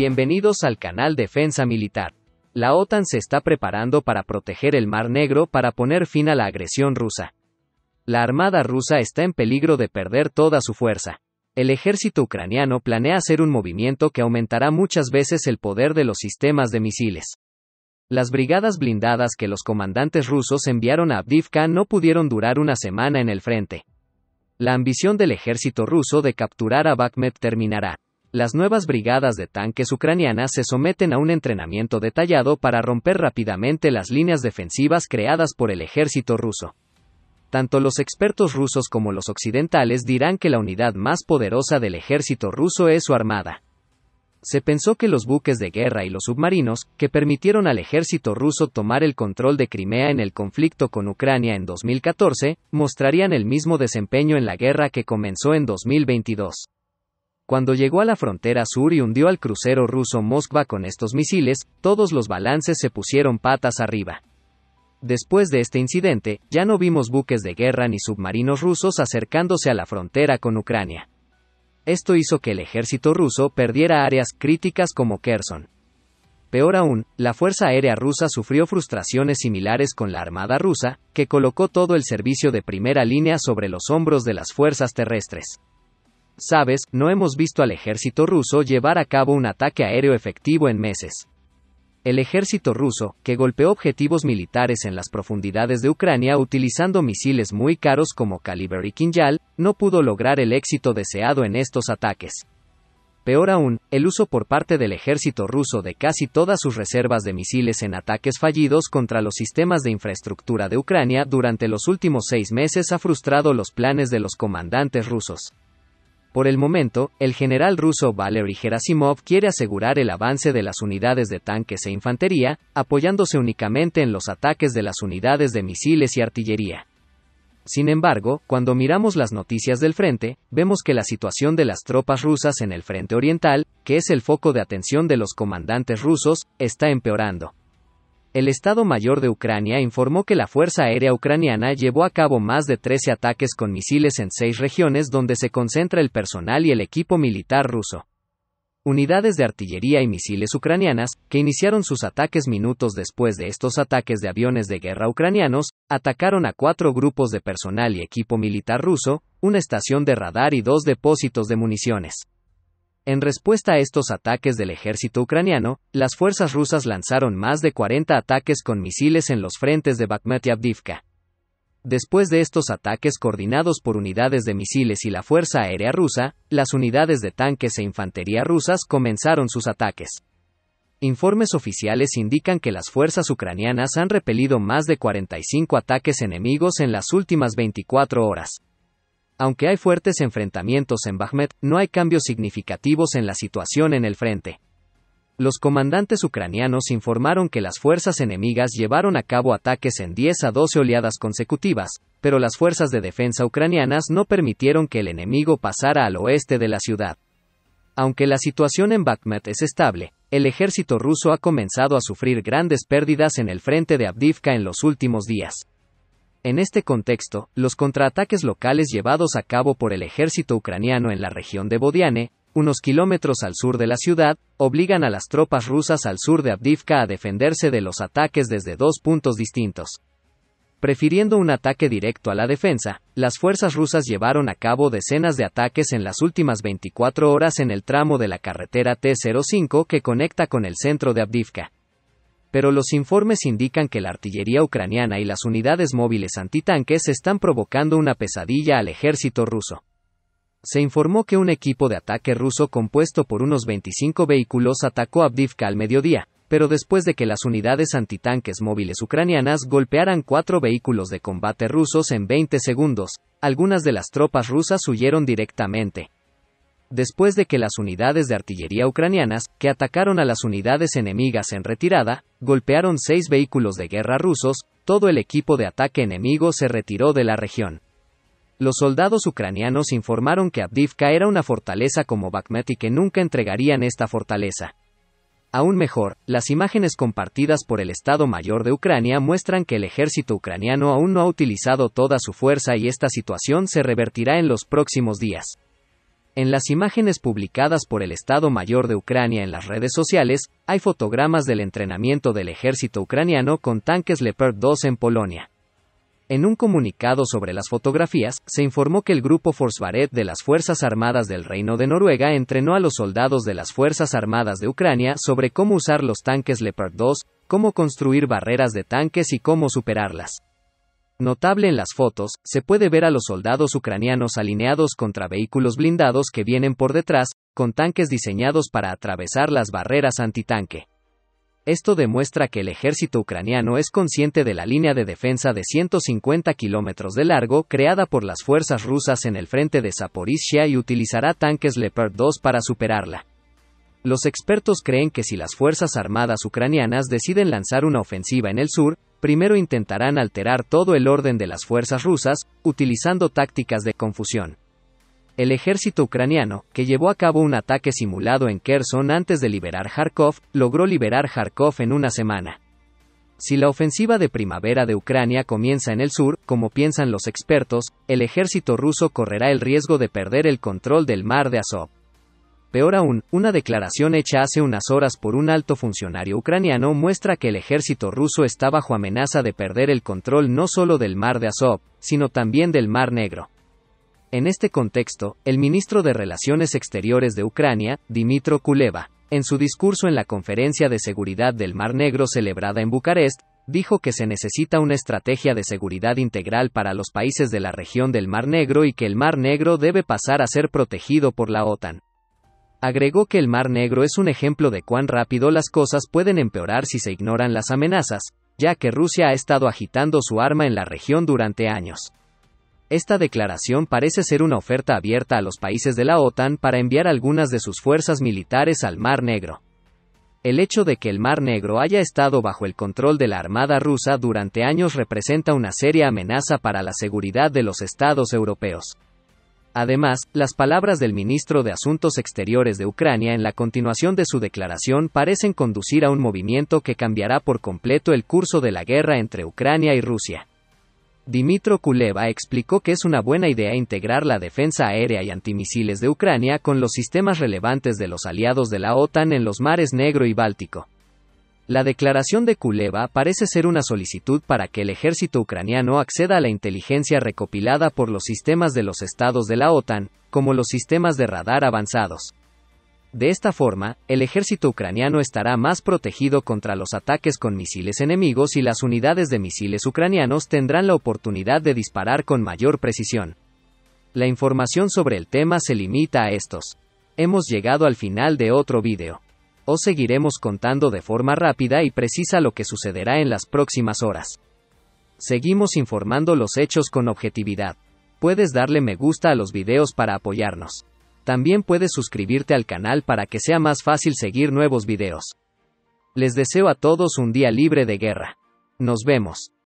Bienvenidos al canal Defensa Militar. La OTAN se está preparando para proteger el Mar Negro para poner fin a la agresión rusa. La Armada rusa está en peligro de perder toda su fuerza. El ejército ucraniano planea hacer un movimiento que aumentará muchas veces el poder de los sistemas de misiles. Las brigadas blindadas que los comandantes rusos enviaron a Avdivka no pudieron durar una semana en el frente. La ambición del ejército ruso de capturar a Bakhmet terminará las nuevas brigadas de tanques ucranianas se someten a un entrenamiento detallado para romper rápidamente las líneas defensivas creadas por el ejército ruso. Tanto los expertos rusos como los occidentales dirán que la unidad más poderosa del ejército ruso es su armada. Se pensó que los buques de guerra y los submarinos, que permitieron al ejército ruso tomar el control de Crimea en el conflicto con Ucrania en 2014, mostrarían el mismo desempeño en la guerra que comenzó en 2022. Cuando llegó a la frontera sur y hundió al crucero ruso Moskva con estos misiles, todos los balances se pusieron patas arriba. Después de este incidente, ya no vimos buques de guerra ni submarinos rusos acercándose a la frontera con Ucrania. Esto hizo que el ejército ruso perdiera áreas críticas como Kherson. Peor aún, la Fuerza Aérea rusa sufrió frustraciones similares con la Armada rusa, que colocó todo el servicio de primera línea sobre los hombros de las fuerzas terrestres. Sabes, no hemos visto al ejército ruso llevar a cabo un ataque aéreo efectivo en meses. El ejército ruso, que golpeó objetivos militares en las profundidades de Ucrania utilizando misiles muy caros como Caliber y Kinjal, no pudo lograr el éxito deseado en estos ataques. Peor aún, el uso por parte del ejército ruso de casi todas sus reservas de misiles en ataques fallidos contra los sistemas de infraestructura de Ucrania durante los últimos seis meses ha frustrado los planes de los comandantes rusos. Por el momento, el general ruso Valery Gerasimov quiere asegurar el avance de las unidades de tanques e infantería, apoyándose únicamente en los ataques de las unidades de misiles y artillería. Sin embargo, cuando miramos las noticias del frente, vemos que la situación de las tropas rusas en el frente oriental, que es el foco de atención de los comandantes rusos, está empeorando. El Estado Mayor de Ucrania informó que la Fuerza Aérea Ucraniana llevó a cabo más de 13 ataques con misiles en seis regiones donde se concentra el personal y el equipo militar ruso. Unidades de artillería y misiles ucranianas, que iniciaron sus ataques minutos después de estos ataques de aviones de guerra ucranianos, atacaron a cuatro grupos de personal y equipo militar ruso, una estación de radar y dos depósitos de municiones. En respuesta a estos ataques del ejército ucraniano, las fuerzas rusas lanzaron más de 40 ataques con misiles en los frentes de Bakhmut y Después de estos ataques coordinados por unidades de misiles y la Fuerza Aérea Rusa, las unidades de tanques e infantería rusas comenzaron sus ataques. Informes oficiales indican que las fuerzas ucranianas han repelido más de 45 ataques enemigos en las últimas 24 horas. Aunque hay fuertes enfrentamientos en Bakhmut, no hay cambios significativos en la situación en el frente. Los comandantes ucranianos informaron que las fuerzas enemigas llevaron a cabo ataques en 10 a 12 oleadas consecutivas, pero las fuerzas de defensa ucranianas no permitieron que el enemigo pasara al oeste de la ciudad. Aunque la situación en Bakhmut es estable, el ejército ruso ha comenzado a sufrir grandes pérdidas en el frente de Abdivka en los últimos días. En este contexto, los contraataques locales llevados a cabo por el ejército ucraniano en la región de Bodiane, unos kilómetros al sur de la ciudad, obligan a las tropas rusas al sur de Abdivka a defenderse de los ataques desde dos puntos distintos. Prefiriendo un ataque directo a la defensa, las fuerzas rusas llevaron a cabo decenas de ataques en las últimas 24 horas en el tramo de la carretera T-05 que conecta con el centro de Abdivka pero los informes indican que la artillería ucraniana y las unidades móviles antitanques están provocando una pesadilla al ejército ruso. Se informó que un equipo de ataque ruso compuesto por unos 25 vehículos atacó Abdivka al mediodía, pero después de que las unidades antitanques móviles ucranianas golpearan cuatro vehículos de combate rusos en 20 segundos, algunas de las tropas rusas huyeron directamente, después de que las unidades de artillería ucranianas, que atacaron a las unidades enemigas en retirada, golpearon seis vehículos de guerra rusos, todo el equipo de ataque enemigo se retiró de la región. Los soldados ucranianos informaron que Abdivka era una fortaleza como Bakhmut y que nunca entregarían esta fortaleza. Aún mejor, las imágenes compartidas por el Estado Mayor de Ucrania muestran que el ejército ucraniano aún no ha utilizado toda su fuerza y esta situación se revertirá en los próximos días. En las imágenes publicadas por el Estado Mayor de Ucrania en las redes sociales, hay fotogramas del entrenamiento del ejército ucraniano con tanques Leopard 2 en Polonia. En un comunicado sobre las fotografías, se informó que el grupo Forsvaret de las Fuerzas Armadas del Reino de Noruega entrenó a los soldados de las Fuerzas Armadas de Ucrania sobre cómo usar los tanques Leopard 2, cómo construir barreras de tanques y cómo superarlas. Notable en las fotos, se puede ver a los soldados ucranianos alineados contra vehículos blindados que vienen por detrás, con tanques diseñados para atravesar las barreras antitanque. Esto demuestra que el ejército ucraniano es consciente de la línea de defensa de 150 kilómetros de largo creada por las fuerzas rusas en el frente de Zaporizhia y utilizará tanques Leopard 2 para superarla. Los expertos creen que si las Fuerzas Armadas ucranianas deciden lanzar una ofensiva en el sur, primero intentarán alterar todo el orden de las fuerzas rusas, utilizando tácticas de confusión. El ejército ucraniano, que llevó a cabo un ataque simulado en Kherson antes de liberar Kharkov, logró liberar Kharkov en una semana. Si la ofensiva de primavera de Ucrania comienza en el sur, como piensan los expertos, el ejército ruso correrá el riesgo de perder el control del mar de Azov. Peor aún, una declaración hecha hace unas horas por un alto funcionario ucraniano muestra que el ejército ruso está bajo amenaza de perder el control no solo del mar de Azov, sino también del mar Negro. En este contexto, el ministro de Relaciones Exteriores de Ucrania, Dimitro Kuleva, en su discurso en la Conferencia de Seguridad del Mar Negro celebrada en Bucarest, dijo que se necesita una estrategia de seguridad integral para los países de la región del Mar Negro y que el Mar Negro debe pasar a ser protegido por la OTAN. Agregó que el Mar Negro es un ejemplo de cuán rápido las cosas pueden empeorar si se ignoran las amenazas, ya que Rusia ha estado agitando su arma en la región durante años. Esta declaración parece ser una oferta abierta a los países de la OTAN para enviar algunas de sus fuerzas militares al Mar Negro. El hecho de que el Mar Negro haya estado bajo el control de la Armada rusa durante años representa una seria amenaza para la seguridad de los estados europeos. Además, las palabras del ministro de Asuntos Exteriores de Ucrania en la continuación de su declaración parecen conducir a un movimiento que cambiará por completo el curso de la guerra entre Ucrania y Rusia. Dimitro Kuleva explicó que es una buena idea integrar la defensa aérea y antimisiles de Ucrania con los sistemas relevantes de los aliados de la OTAN en los mares Negro y Báltico. La declaración de Kuleva parece ser una solicitud para que el ejército ucraniano acceda a la inteligencia recopilada por los sistemas de los estados de la OTAN, como los sistemas de radar avanzados. De esta forma, el ejército ucraniano estará más protegido contra los ataques con misiles enemigos y las unidades de misiles ucranianos tendrán la oportunidad de disparar con mayor precisión. La información sobre el tema se limita a estos. Hemos llegado al final de otro vídeo os seguiremos contando de forma rápida y precisa lo que sucederá en las próximas horas. Seguimos informando los hechos con objetividad. Puedes darle me gusta a los videos para apoyarnos. También puedes suscribirte al canal para que sea más fácil seguir nuevos videos. Les deseo a todos un día libre de guerra. Nos vemos.